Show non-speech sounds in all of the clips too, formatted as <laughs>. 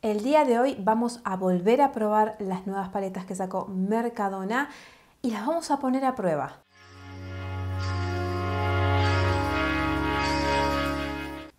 El día de hoy vamos a volver a probar las nuevas paletas que sacó Mercadona y las vamos a poner a prueba.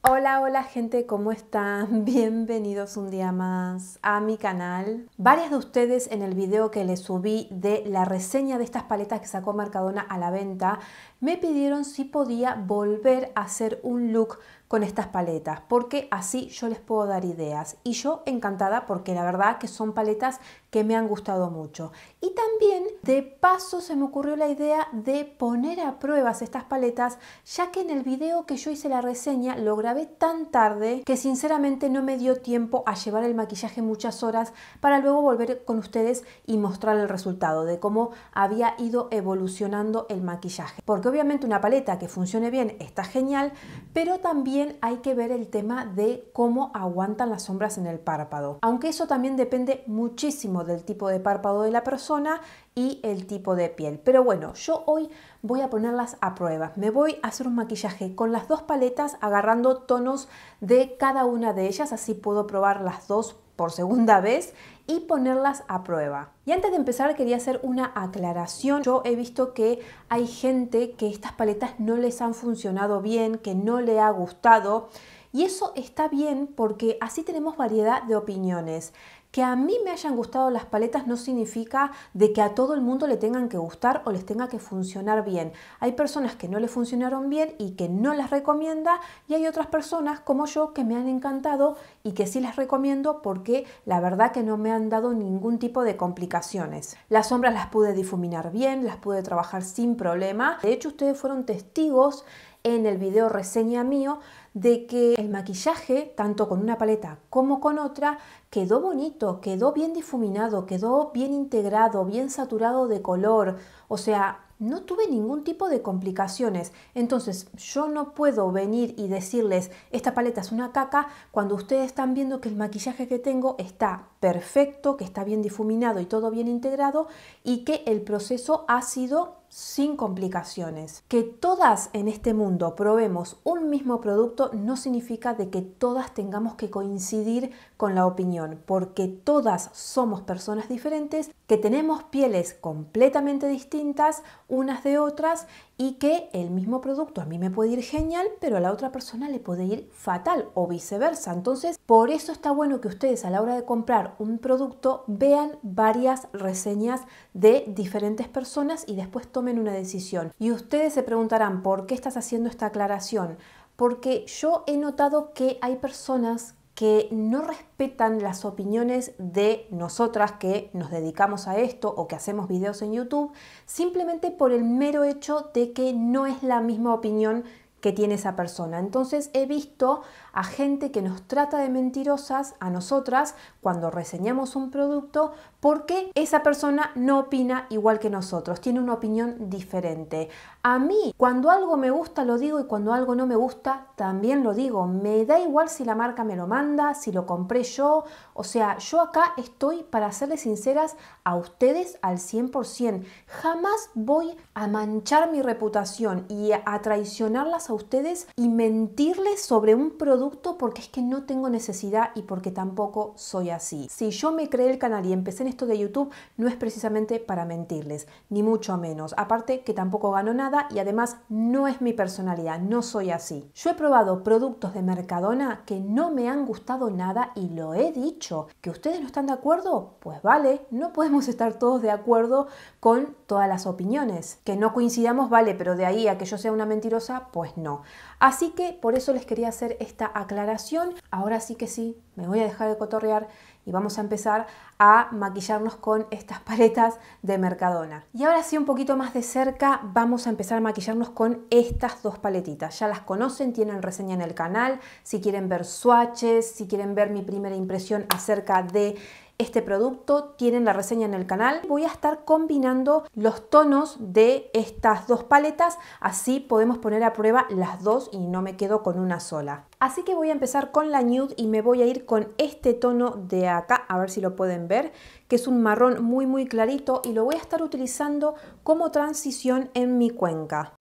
Hola, hola gente, ¿cómo están? <laughs> Bienvenidos un día más a mi canal. Varias de ustedes en el video que les subí de la reseña de estas paletas que sacó Mercadona a la venta me pidieron si podía volver a hacer un look con estas paletas, porque así yo les puedo dar ideas. Y yo encantada porque la verdad que son paletas que me han gustado mucho. Y también de paso se me ocurrió la idea de poner a pruebas estas paletas, ya que en el video que yo hice la reseña lo grabé tan tarde que sinceramente no me dio tiempo a llevar el maquillaje muchas horas para luego volver con ustedes y mostrar el resultado de cómo había ido evolucionando el maquillaje. Porque obviamente una paleta que funcione bien está genial, pero también hay que ver el tema de cómo aguantan las sombras en el párpado. Aunque eso también depende muchísimo del tipo de párpado de la persona y el tipo de piel. Pero bueno, yo hoy voy a ponerlas a prueba. Me voy a hacer un maquillaje con las dos paletas agarrando tonos de cada una de ellas, así puedo probar las dos por segunda vez y ponerlas a prueba. Y antes de empezar quería hacer una aclaración. Yo he visto que hay gente que estas paletas no les han funcionado bien, que no le ha gustado. Y eso está bien porque así tenemos variedad de opiniones. Que a mí me hayan gustado las paletas no significa de que a todo el mundo le tengan que gustar o les tenga que funcionar bien. Hay personas que no le funcionaron bien y que no las recomienda y hay otras personas como yo que me han encantado y que sí las recomiendo porque la verdad que no me han dado ningún tipo de complicaciones. Las sombras las pude difuminar bien, las pude trabajar sin problema. De hecho, ustedes fueron testigos en el video reseña mío de que el maquillaje, tanto con una paleta como con otra, quedó bonito, quedó bien difuminado, quedó bien integrado, bien saturado de color, o sea, no tuve ningún tipo de complicaciones. Entonces, yo no puedo venir y decirles, esta paleta es una caca, cuando ustedes están viendo que el maquillaje que tengo está perfecto, que está bien difuminado y todo bien integrado y que el proceso ha sido sin complicaciones. Que todas en este mundo probemos un mismo producto no significa de que todas tengamos que coincidir con la opinión, porque todas somos personas diferentes que tenemos pieles completamente distintas unas de otras y que el mismo producto a mí me puede ir genial, pero a la otra persona le puede ir fatal o viceversa. Entonces, por eso está bueno que ustedes a la hora de comprar un producto vean varias reseñas de diferentes personas y después tomen una decisión. Y ustedes se preguntarán, ¿por qué estás haciendo esta aclaración? Porque yo he notado que hay personas que no respetan las opiniones de nosotras que nos dedicamos a esto o que hacemos videos en YouTube, simplemente por el mero hecho de que no es la misma opinión que tiene esa persona. Entonces he visto a gente que nos trata de mentirosas a nosotras cuando reseñamos un producto porque esa persona no opina igual que nosotros, tiene una opinión diferente. A mí, cuando algo me gusta lo digo y cuando algo no me gusta también lo digo. Me da igual si la marca me lo manda, si lo compré yo. O sea, yo acá estoy para serles sinceras a ustedes al 100%. Jamás voy a manchar mi reputación y a traicionarlas a ustedes y mentirles sobre un producto porque es que no tengo necesidad y porque tampoco soy así. Si yo me creé el canal y empecé en esto de YouTube, no es precisamente para mentirles, ni mucho menos. Aparte que tampoco gano nada y además no es mi personalidad, no soy así. Yo he probado productos de Mercadona que no me han gustado nada y lo he dicho. ¿Que ustedes no están de acuerdo? Pues vale, no podemos estar todos de acuerdo con todas las opiniones. Que no coincidamos, vale, pero de ahí a que yo sea una mentirosa, pues no. Así que por eso les quería hacer esta aclaración, ahora sí que sí, me voy a dejar de cotorrear y vamos a empezar a maquillarnos con estas <laughs> paletas de Mercadona. Y ahora sí, un poquito más de cerca, vamos a empezar a maquillarnos con estas dos paletitas. Ya las conocen, tienen reseña en el canal. Si quieren ver swatches, si quieren ver mi primera impresión acerca de este producto, tienen la reseña en el canal. Voy a estar combinando los tonos de estas dos paletas, así podemos poner a prueba las dos y no me quedo con una sola. Así que voy a empezar con la nude y me voy a ir con este tono de acá, a ver si lo pueden ver, que es un marrón muy muy clarito y lo voy a estar utilizando como transición en mi cuenca.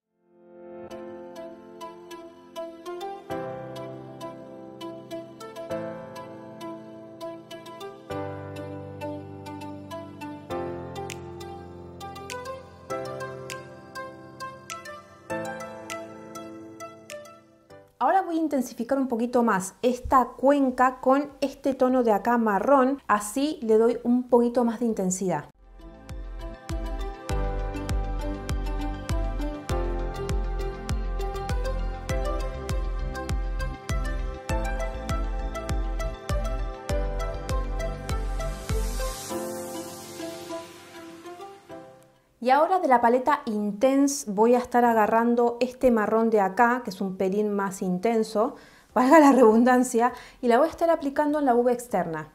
intensificar un poquito más esta cuenca con este tono de acá marrón, así le doy un poquito más de intensidad. Y ahora de la paleta Intense voy a estar agarrando este marrón de acá, que es un pelín más intenso, valga la redundancia, y la voy a estar aplicando en la uva externa.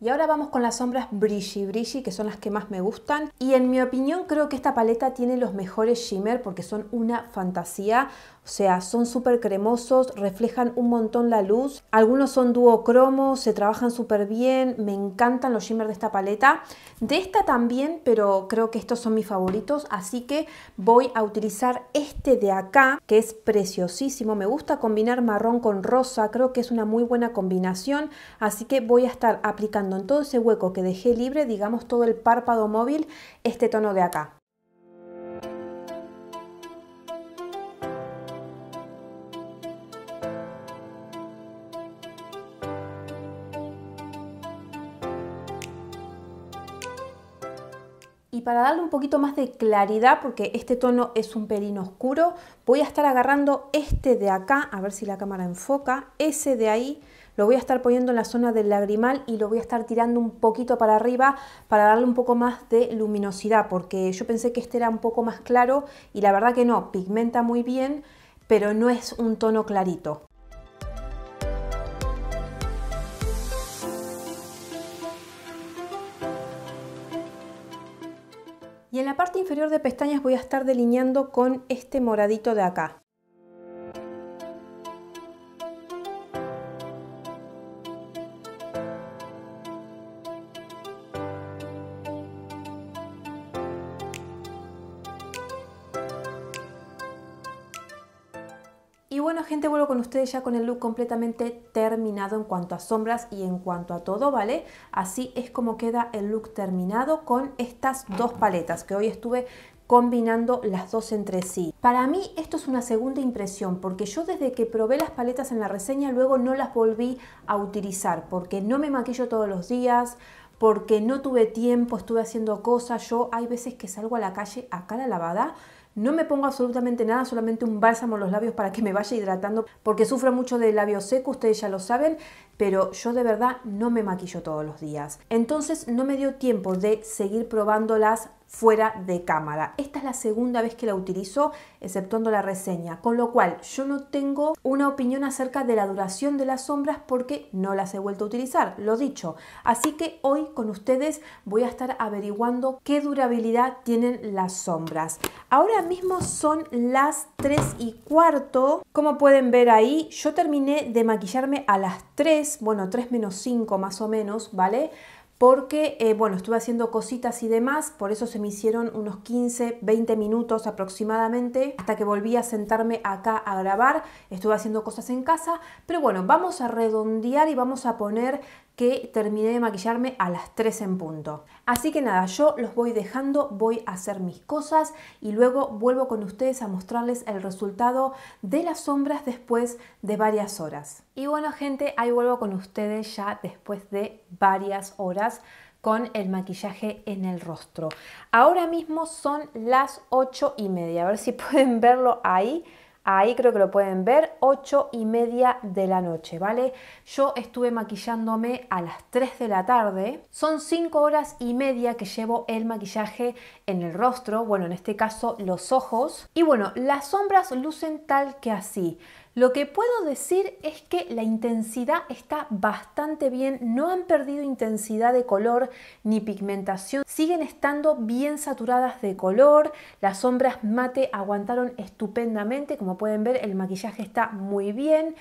Y ahora vamos con las sombras Brilli Brilli, que son las que más me gustan. Y en mi opinión creo que esta paleta tiene los mejores shimmer porque son una fantasía. O sea, son súper cremosos, reflejan un montón la luz. Algunos son duocromos, se trabajan súper bien. Me encantan los shimmers de esta paleta. De esta también, pero creo que estos son mis favoritos. Así que voy a utilizar este de acá, que es preciosísimo. Me gusta combinar marrón con rosa. Creo que es una muy buena combinación. Así que voy a estar aplicando en todo ese hueco que dejé libre, digamos todo el párpado móvil, este tono de acá. Y para darle un poquito más de claridad, porque este tono es un pelín oscuro, voy a estar agarrando este de acá, a ver si la cámara enfoca, ese de ahí, lo voy a estar poniendo en la zona del lagrimal y lo voy a estar tirando un poquito para arriba para darle un poco más de luminosidad, porque yo pensé que este era un poco más claro y la verdad que no, pigmenta muy bien, pero no es un tono clarito. Y en la parte inferior de pestañas voy a estar delineando con este moradito de acá. bueno gente, vuelvo con ustedes ya con el look completamente terminado en cuanto a sombras y en cuanto a todo, ¿vale? Así es como queda el look terminado con estas dos paletas que hoy estuve combinando las dos entre sí. Para mí esto es una segunda impresión porque yo desde que probé las paletas en la reseña luego no las volví a utilizar porque no me maquillo todos los días, porque no tuve tiempo, estuve haciendo cosas, yo hay veces que salgo a la calle a cara lavada no me pongo absolutamente nada, solamente un bálsamo en los labios para que me vaya hidratando, porque sufro mucho de labio seco, ustedes ya lo saben, pero yo de verdad no me maquillo todos los días. Entonces no me dio tiempo de seguir probándolas fuera de cámara. Esta es la segunda vez que la utilizo, exceptuando la reseña, con lo cual yo no tengo una opinión acerca de la duración de las sombras porque no las he vuelto a utilizar, lo dicho. Así que hoy con ustedes voy a estar averiguando qué durabilidad tienen las sombras. Ahora mismo son las 3 y cuarto. Como pueden ver ahí, yo terminé de maquillarme a las 3, bueno, 3 menos 5 más o menos, ¿vale? porque, eh, bueno, estuve haciendo cositas y demás, por eso se me hicieron unos 15, 20 minutos aproximadamente, hasta que volví a sentarme acá a grabar, estuve haciendo cosas en casa, pero bueno, vamos a redondear y vamos a poner que terminé de maquillarme a las 3 en punto. Así que nada, yo los voy dejando, voy a hacer mis cosas y luego vuelvo con ustedes a mostrarles el resultado de las sombras después de varias horas. Y bueno gente, ahí vuelvo con ustedes ya después de varias horas con el maquillaje en el rostro. Ahora mismo son las 8 y media, a ver si <laughs> pueden verlo ahí. Ahí creo que lo pueden ver, 8 y media de la noche, ¿vale? Yo estuve maquillándome a las 3 de la tarde. Son 5 horas y media que llevo el maquillaje en el rostro, bueno, en este caso los ojos. Y bueno, las sombras lucen tal que así. Lo que puedo decir es que la intensidad está bastante bien, no han perdido intensidad de color ni pigmentación, siguen estando bien saturadas de color, las sombras mate aguantaron estupendamente, como pueden ver el maquillaje está muy bien,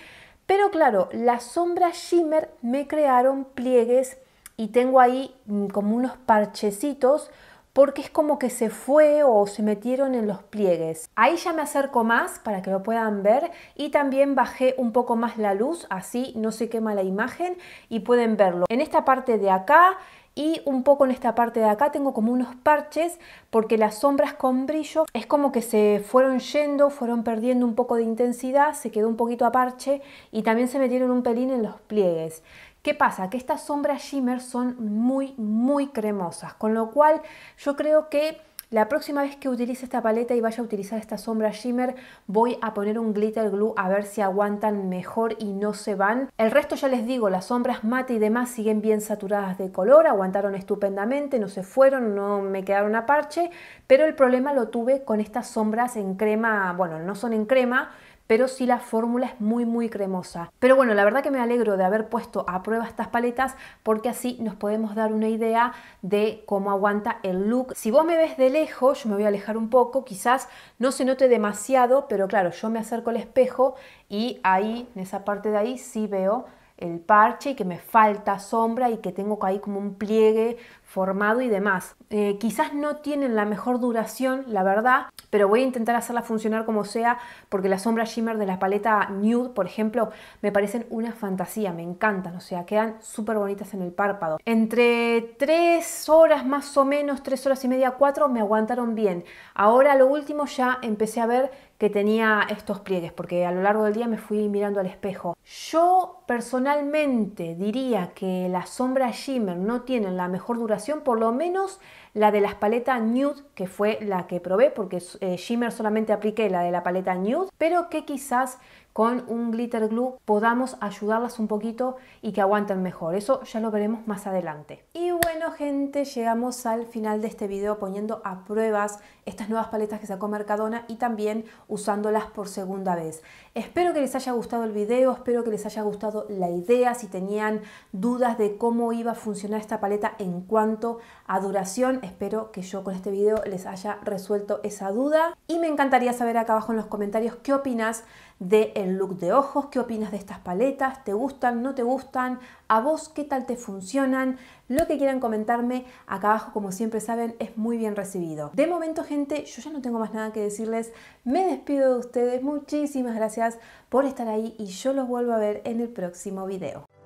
pero claro, las sombras shimmer me crearon pliegues y tengo ahí mm, como unos parchecitos porque es como que se fue o se metieron en los pliegues. Ahí ya me acerco más para que lo puedan ver y también bajé un poco más la luz, así no se quema la imagen y pueden verlo. En esta parte de acá y un poco en esta parte de acá tengo como unos parches porque las sombras con brillo es como que se fueron yendo, fueron perdiendo un poco de intensidad, se quedó un poquito a parche y también se metieron un pelín en los pliegues. ¿Qué pasa? Que estas sombras shimmer son muy, muy cremosas, con lo cual yo creo que la próxima vez que utilice esta paleta y vaya a utilizar esta sombra shimmer, voy a poner un glitter glue a ver si aguantan mejor y no se van. El resto ya les digo, las sombras mate y demás siguen bien saturadas de color, aguantaron estupendamente, no se fueron, no me quedaron a parche, pero el problema lo tuve con estas sombras en crema, bueno, no son en crema, pero sí la fórmula es muy muy cremosa. Pero bueno, la verdad que me alegro de haber puesto a prueba estas paletas porque así nos podemos dar una idea de cómo aguanta el look. Si vos me ves de lejos, yo me voy a alejar un poco, quizás no se note demasiado, pero claro, yo me acerco al espejo y ahí, en esa parte de ahí, sí veo el parche y que me falta sombra y que tengo ahí como un pliegue formado y demás. Eh, quizás no tienen la mejor duración, la verdad, pero voy a intentar hacerla funcionar como sea, porque las sombras shimmer de la paleta Nude, por ejemplo, me parecen una fantasía, me encantan, o sea, quedan súper bonitas en el párpado. Entre 3 horas más o menos, 3 horas y media, 4, me aguantaron bien. Ahora lo último ya empecé a ver que tenía estos pliegues, porque a lo largo del día me fui mirando al espejo. Yo personalmente diría que las sombras shimmer no tienen la mejor duración por lo menos la de las paletas nude, que fue la que probé, porque eh, shimmer solamente apliqué la de la paleta nude, pero que quizás con un glitter glue podamos ayudarlas un poquito y que aguanten mejor. Eso ya lo veremos más adelante. Y bueno gente, llegamos al final de este video poniendo a pruebas estas nuevas paletas que sacó Mercadona y también usándolas por segunda vez. Espero que les haya gustado el video, espero que les haya gustado la idea, si tenían dudas de cómo iba a funcionar esta paleta en cuanto a duración, espero que yo con este video les haya resuelto esa duda. Y me encantaría saber acá abajo en los comentarios qué opinas de el look de ojos, qué opinas de estas paletas, te gustan, no te gustan, a vos qué tal te funcionan, lo que quieran comentarme acá abajo como siempre saben es muy bien recibido. De momento gente, yo ya no tengo más nada que decirles, me despido de ustedes, muchísimas gracias por estar ahí y yo los vuelvo a ver en el próximo video.